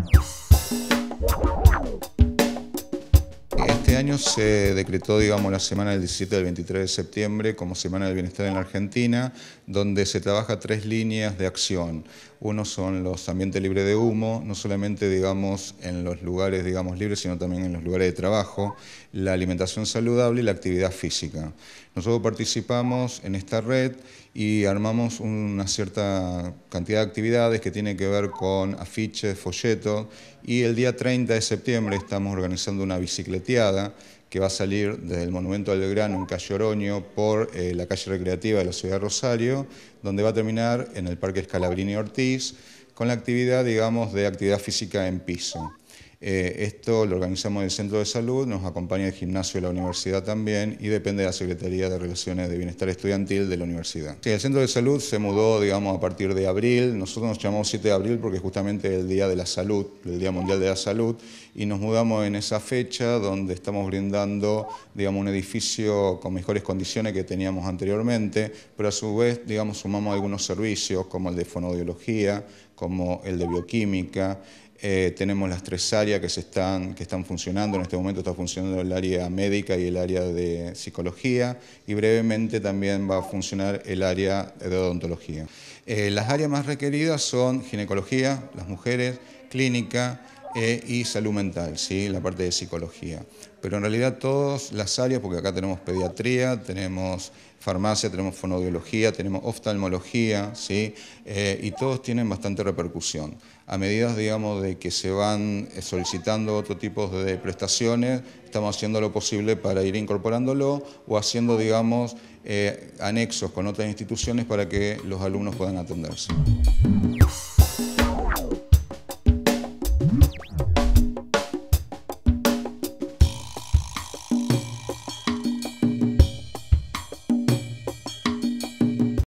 Thank you. este año se decretó, digamos, la semana del 17 al 23 de septiembre como Semana del Bienestar en la Argentina, donde se trabaja tres líneas de acción. Uno son los ambientes libres de humo, no solamente, digamos, en los lugares, digamos, libres, sino también en los lugares de trabajo, la alimentación saludable y la actividad física. Nosotros participamos en esta red y armamos una cierta cantidad de actividades que tienen que ver con afiches, folletos, y el día 30 de septiembre estamos organizando una bicicleteada que va a salir desde el Monumento al Belgrano en Calle Oroño por eh, la calle recreativa de la ciudad de Rosario, donde va a terminar en el Parque Escalabrini Ortiz, con la actividad, digamos, de actividad física en piso. Eh, esto lo organizamos en el Centro de Salud, nos acompaña el gimnasio de la universidad también y depende de la Secretaría de Relaciones de Bienestar Estudiantil de la universidad. el Centro de Salud se mudó, digamos, a partir de abril. Nosotros nos llamamos 7 de abril porque es justamente el Día de la Salud, el Día Mundial de la Salud, y nos mudamos en esa fecha donde estamos brindando, digamos, un edificio con mejores condiciones que teníamos anteriormente, pero a su vez, digamos, sumamos algunos servicios como el de fonodiología, como el de bioquímica, eh, tenemos las tres áreas que, están, que están funcionando. En este momento está funcionando el área médica y el área de psicología y brevemente también va a funcionar el área de odontología. Eh, las áreas más requeridas son ginecología, las mujeres, clínica, e y salud mental, ¿sí? la parte de psicología. Pero en realidad todas las áreas, porque acá tenemos pediatría, tenemos farmacia, tenemos fonoaudiología, tenemos oftalmología, ¿sí? Eh, y todos tienen bastante repercusión. A medida, digamos, de que se van eh, solicitando otro tipo de prestaciones, estamos haciendo lo posible para ir incorporándolo o haciendo, digamos, eh, anexos con otras instituciones para que los alumnos puedan atenderse.